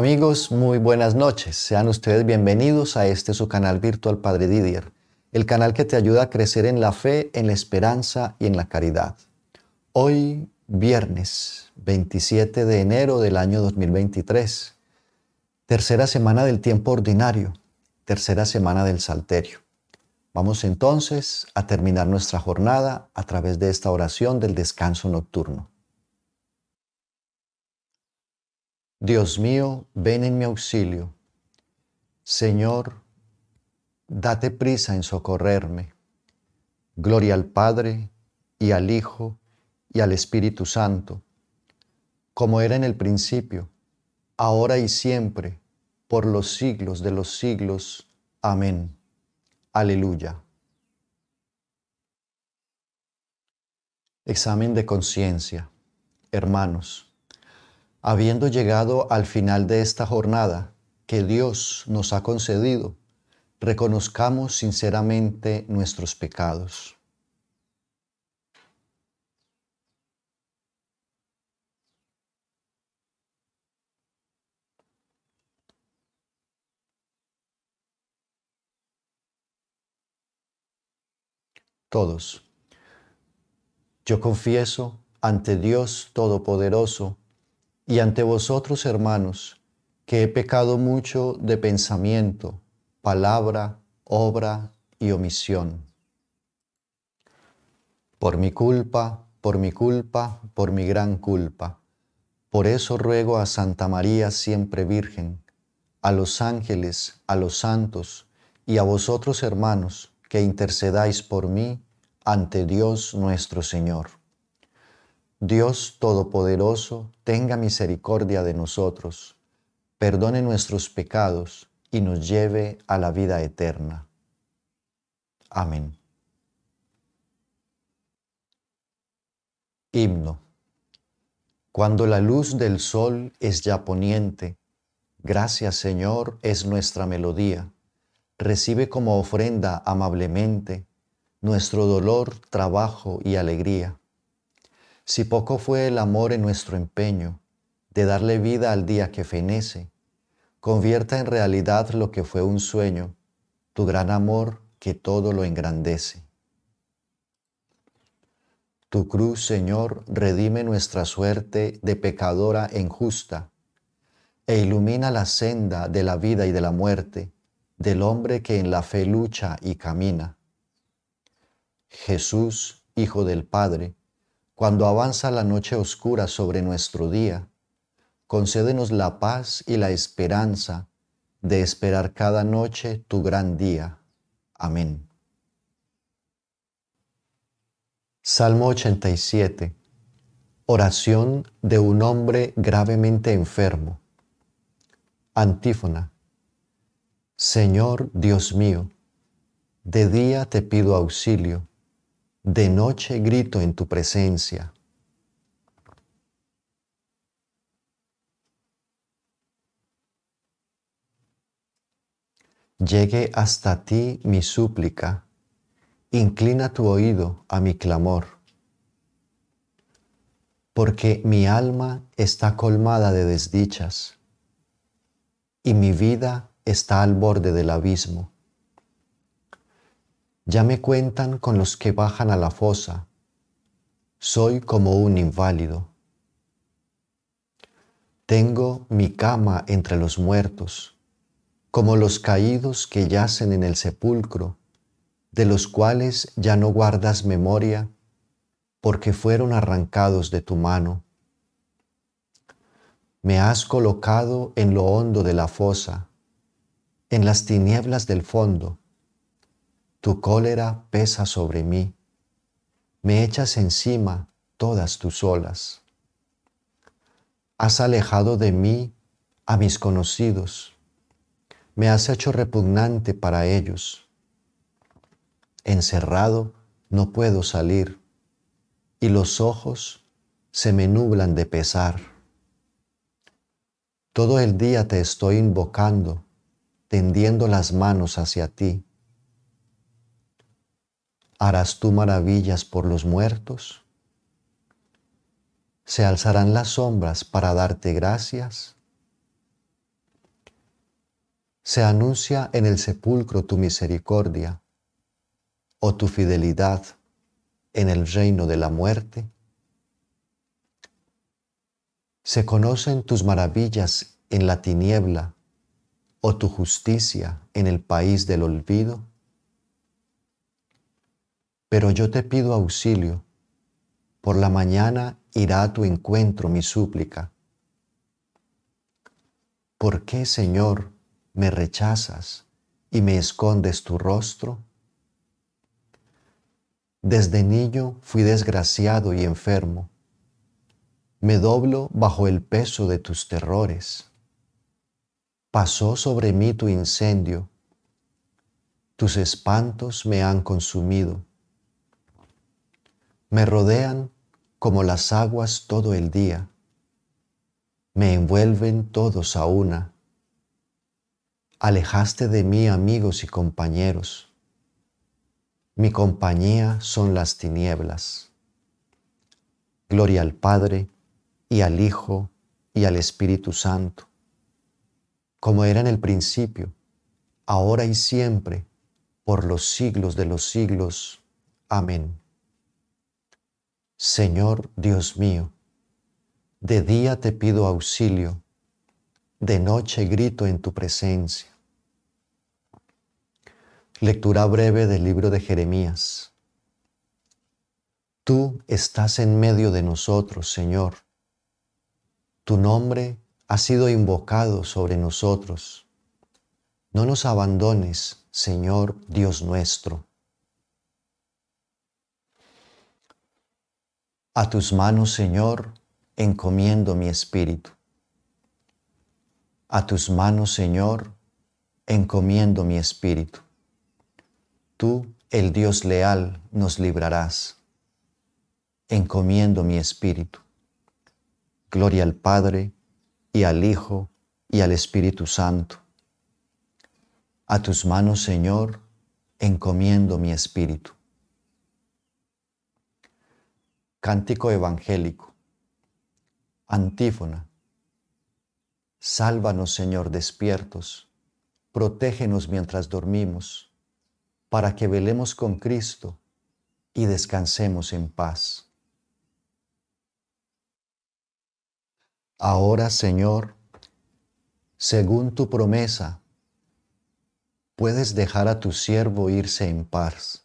Amigos, muy buenas noches. Sean ustedes bienvenidos a este su canal virtual Padre Didier, el canal que te ayuda a crecer en la fe, en la esperanza y en la caridad. Hoy, viernes 27 de enero del año 2023, tercera semana del tiempo ordinario, tercera semana del Salterio. Vamos entonces a terminar nuestra jornada a través de esta oración del descanso nocturno. Dios mío, ven en mi auxilio. Señor, date prisa en socorrerme. Gloria al Padre y al Hijo y al Espíritu Santo, como era en el principio, ahora y siempre, por los siglos de los siglos. Amén. Aleluya. Examen de conciencia. Hermanos habiendo llegado al final de esta jornada que Dios nos ha concedido, reconozcamos sinceramente nuestros pecados. Todos. Yo confieso ante Dios Todopoderoso, y ante vosotros, hermanos, que he pecado mucho de pensamiento, palabra, obra y omisión. Por mi culpa, por mi culpa, por mi gran culpa. Por eso ruego a Santa María siempre Virgen, a los ángeles, a los santos y a vosotros hermanos que intercedáis por mí ante Dios nuestro Señor. Dios Todopoderoso, tenga misericordia de nosotros, perdone nuestros pecados y nos lleve a la vida eterna. Amén. Himno. Cuando la luz del sol es ya poniente, gracias Señor es nuestra melodía. Recibe como ofrenda amablemente nuestro dolor, trabajo y alegría si poco fue el amor en nuestro empeño de darle vida al día que fenece, convierta en realidad lo que fue un sueño, tu gran amor que todo lo engrandece. Tu cruz, Señor, redime nuestra suerte de pecadora e injusta, e ilumina la senda de la vida y de la muerte del hombre que en la fe lucha y camina. Jesús, Hijo del Padre, cuando avanza la noche oscura sobre nuestro día, concédenos la paz y la esperanza de esperar cada noche tu gran día. Amén. Salmo 87. Oración de un hombre gravemente enfermo. Antífona. Señor Dios mío, de día te pido auxilio de noche grito en tu presencia. Llegué hasta ti mi súplica, inclina tu oído a mi clamor, porque mi alma está colmada de desdichas y mi vida está al borde del abismo. Ya me cuentan con los que bajan a la fosa. Soy como un inválido. Tengo mi cama entre los muertos, como los caídos que yacen en el sepulcro, de los cuales ya no guardas memoria, porque fueron arrancados de tu mano. Me has colocado en lo hondo de la fosa, en las tinieblas del fondo, tu cólera pesa sobre mí, me echas encima todas tus olas. Has alejado de mí a mis conocidos, me has hecho repugnante para ellos. Encerrado no puedo salir y los ojos se me nublan de pesar. Todo el día te estoy invocando, tendiendo las manos hacia ti ¿Harás tú maravillas por los muertos? ¿Se alzarán las sombras para darte gracias? Se anuncia en el sepulcro tu misericordia o oh tu fidelidad en el reino de la muerte. Se conocen tus maravillas en la tiniebla o oh tu justicia en el país del olvido. Pero yo te pido auxilio. Por la mañana irá a tu encuentro mi súplica. ¿Por qué, Señor, me rechazas y me escondes tu rostro? Desde niño fui desgraciado y enfermo. Me doblo bajo el peso de tus terrores. Pasó sobre mí tu incendio. Tus espantos me han consumido. Me rodean como las aguas todo el día. Me envuelven todos a una. Alejaste de mí amigos y compañeros. Mi compañía son las tinieblas. Gloria al Padre y al Hijo y al Espíritu Santo, como era en el principio, ahora y siempre, por los siglos de los siglos. Amén. Señor Dios mío, de día te pido auxilio, de noche grito en tu presencia. Lectura breve del libro de Jeremías. Tú estás en medio de nosotros, Señor. Tu nombre ha sido invocado sobre nosotros. No nos abandones, Señor Dios nuestro. A tus manos, Señor, encomiendo mi espíritu. A tus manos, Señor, encomiendo mi espíritu. Tú, el Dios leal, nos librarás. Encomiendo mi espíritu. Gloria al Padre, y al Hijo, y al Espíritu Santo. A tus manos, Señor, encomiendo mi espíritu. Cántico evangélico. Antífona. Sálvanos, Señor, despiertos. Protégenos mientras dormimos, para que velemos con Cristo y descansemos en paz. Ahora, Señor, según tu promesa, puedes dejar a tu siervo irse en paz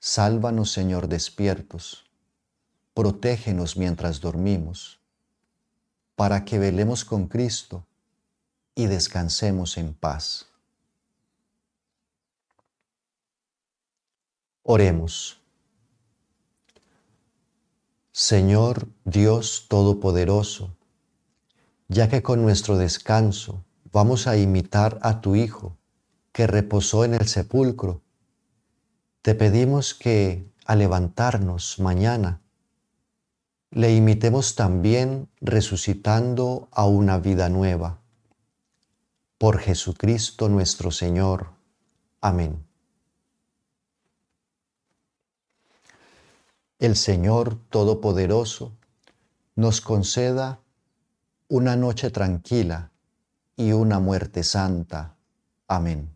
Sálvanos, Señor, despiertos. Protégenos mientras dormimos, para que velemos con Cristo y descansemos en paz. Oremos. Señor Dios Todopoderoso, ya que con nuestro descanso vamos a imitar a tu Hijo, que reposó en el sepulcro te pedimos que al levantarnos mañana, le imitemos también resucitando a una vida nueva. Por Jesucristo nuestro Señor. Amén. El Señor Todopoderoso nos conceda una noche tranquila y una muerte santa. Amén.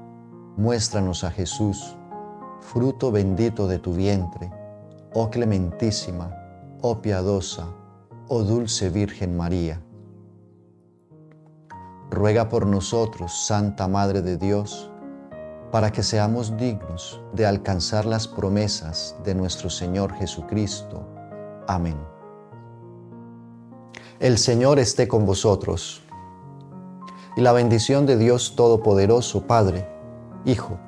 muéstranos a Jesús, fruto bendito de tu vientre, oh clementísima, oh piadosa, oh dulce Virgen María. Ruega por nosotros, Santa Madre de Dios, para que seamos dignos de alcanzar las promesas de nuestro Señor Jesucristo. Amén. El Señor esté con vosotros. Y la bendición de Dios Todopoderoso, Padre, Hijo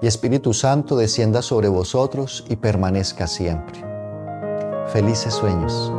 y Espíritu Santo descienda sobre vosotros y permanezca siempre. Felices sueños.